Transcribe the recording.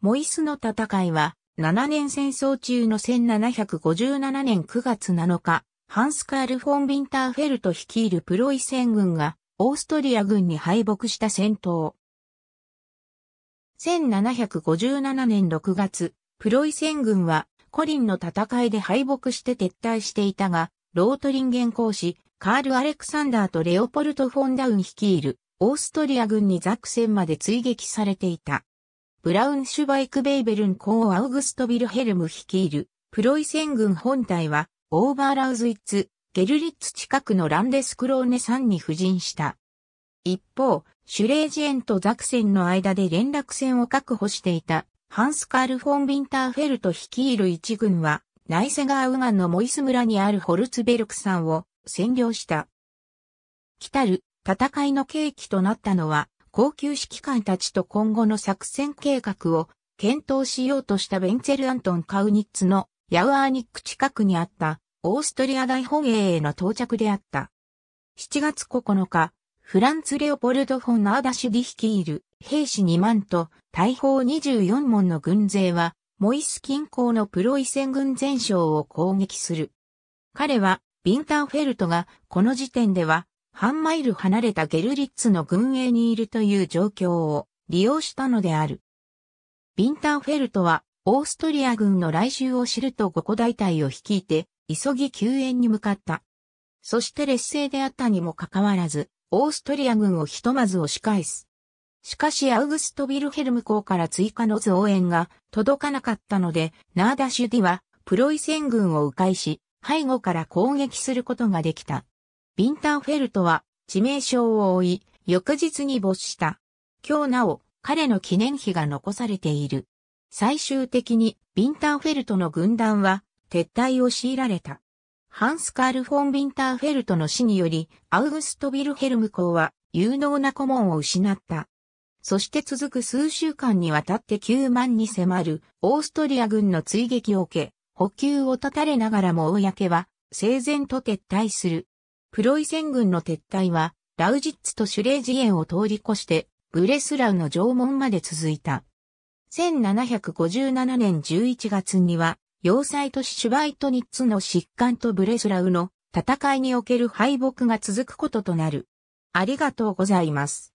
モイスの戦いは、7年戦争中の1757年9月7日、ハンスカール・フォン・ビンターフェルト率いるプロイセン軍が、オーストリア軍に敗北した戦闘。1757年6月、プロイセン軍は、コリンの戦いで敗北して撤退していたが、ロートリンゲン公使、カール・アレクサンダーとレオポルト・フォンダウン率いる、オーストリア軍にザクセンまで追撃されていた。ブラウンシュバイクベイベルン公アウグスト・ビルヘルム率いる、プロイセン軍本隊は、オーバーラウズイッツ、ゲルリッツ近くのランデスクローネ山に布陣した。一方、シュレージエンとザクセンの間で連絡船を確保していた、ハンスカール・フォン・ビンターフェルト率いる一軍は、ナイセガーウガンのモイス村にあるホルツベルク山を占領した。来たる戦いの契機となったのは、高級指揮官たちと今後の作戦計画を検討しようとしたベンツェル・アントン・カウニッツのヤウアーニック近くにあったオーストリア大本営への到着であった。7月9日、フランツ・レオポルド・フォン・ナーダシュ・ディ率いる兵士2万と大砲24門の軍勢はモイス近郊のプロイセン軍全省を攻撃する。彼は、ビンターフェルトがこの時点では半マイル離れたゲルリッツの軍営にいるという状況を利用したのである。ビンターフェルトは、オーストリア軍の来襲を知ると5個大隊を率いて、急ぎ救援に向かった。そして劣勢であったにもかかわらず、オーストリア軍をひとまず押し返す。しかしアウグストビルヘルム港から追加の増援が届かなかったので、ナーダシュディはプロイセン軍を迂回し、背後から攻撃することができた。ビンターフェルトは致命傷を負い、翌日に没した。今日なお、彼の記念碑が残されている。最終的に、ビンターフェルトの軍団は、撤退を強いられた。ハンス・カール・フォン・ビンターフェルトの死により、アウグスト・ビルヘルム公は、有能な顧問を失った。そして続く数週間にわたって9万に迫る、オーストリア軍の追撃を受け、補給を断たれながらも公は、整然と撤退する。プロイセン軍の撤退は、ラウジッツとシュレージエンを通り越して、ブレスラウの縄文まで続いた。1757年11月には、要塞都市シュバイトニッツの疾患とブレスラウの戦いにおける敗北が続くこととなる。ありがとうございます。